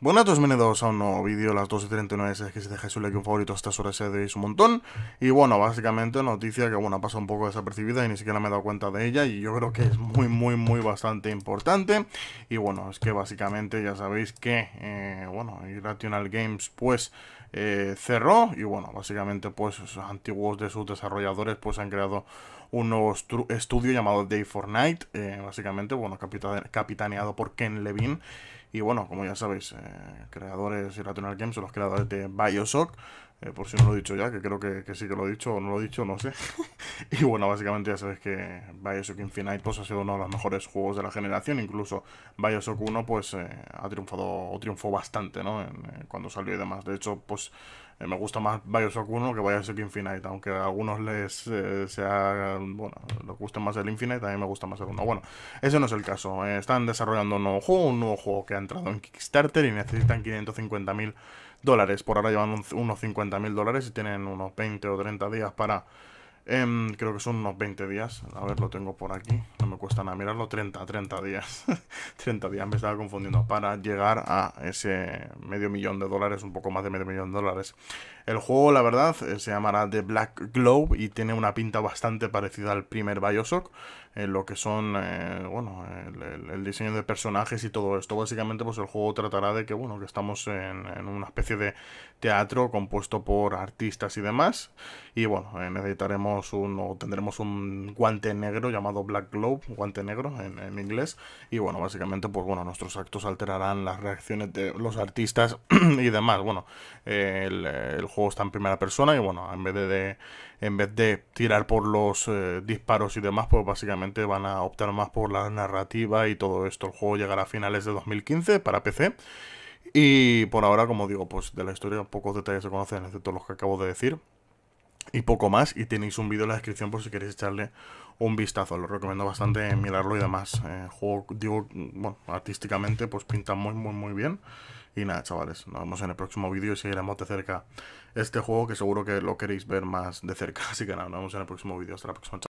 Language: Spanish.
Bueno, todos bienvenidos a un nuevo vídeo, las 12.39 y es que si dejáis un like un favorito hasta sobre ese se deis un montón Y bueno, básicamente noticia que bueno, ha pasado un poco desapercibida y ni siquiera me he dado cuenta de ella Y yo creo que es muy, muy, muy bastante importante Y bueno, es que básicamente ya sabéis que, eh, bueno, Irrational Games pues eh, cerró Y bueno, básicamente pues antiguos de sus desarrolladores pues han creado un nuevo estudio llamado Day for Night eh, Básicamente, bueno, capitaneado por Ken Levine y bueno, como ya sabéis, eh, creadores de Returnal Games, son los creadores de Bioshock, eh, por si no lo he dicho ya, que creo que, sí que lo he dicho o no lo he dicho, no sé. y bueno, básicamente ya sabéis que Bioshock Infinite pues, ha sido uno de los mejores juegos de la generación. Incluso Bioshock 1 pues, eh, ha triunfado o triunfó bastante ¿no? Eh, cuando salió y demás. De hecho, pues me gusta más Bioshock 1 que Bioshock Infinite. Aunque a algunos les sea, bueno, les gusta más el Infinite, a mí me gusta más el 1. Bueno, ese no es el caso. están desarrollando un nuevo juego, un nuevo juego que ha entrado en Kickstarter y necesitan 550.000 dólares. Por ahora llevan unos 50.000 dólares y tienen unos 20 o 30 días para Em, creo que son unos 20 días. A ver, lo tengo por aquí. No me cuesta nada mirarlo. 30, 30 días. 30 días, me estaba confundiendo. Para llegar a ese medio millón de dólares, un poco más de medio millón de dólares. El juego, la verdad, eh, se llamará The Black Globe y tiene una pinta bastante parecida al primer Bioshock. En eh, lo que son, eh, bueno, el, diseño de personajes y todo esto. Básicamente, pues el juego tratará de que, bueno, que estamos en, una especie de teatro compuesto por artistas y demás. Y bueno, necesitaremos tendremos un, guante negro llamado Black Globe, guante negro en, inglés. Y bueno, básicamente, pues bueno, nuestros actos alterarán las reacciones de los artistas y demás. Bueno, el, juego está en primera persona y bueno, en vez de, en vez de tirar por los eh, disparos y demás, pues básicamente van a optar más por la narrativa y todo esto. El juego llegará a finales de 2015 para PC. Y por ahora, como digo, pues de la historia pocos detalles se conocen, excepto los que acabo de decir y poco más. Y tenéis un vídeo en la descripción por si queréis echarle un vistazo. Lo recomiendo bastante mirarlo y demás. Eh, juego, digo, bueno, artísticamente pues pinta muy, muy, muy bien. Y nada, chavales, nos vemos en el próximo vídeo y seguiremos de cerca este juego que seguro que lo queréis ver más de cerca. Así que nada, nos vemos en el próximo vídeo. Hasta la próxima.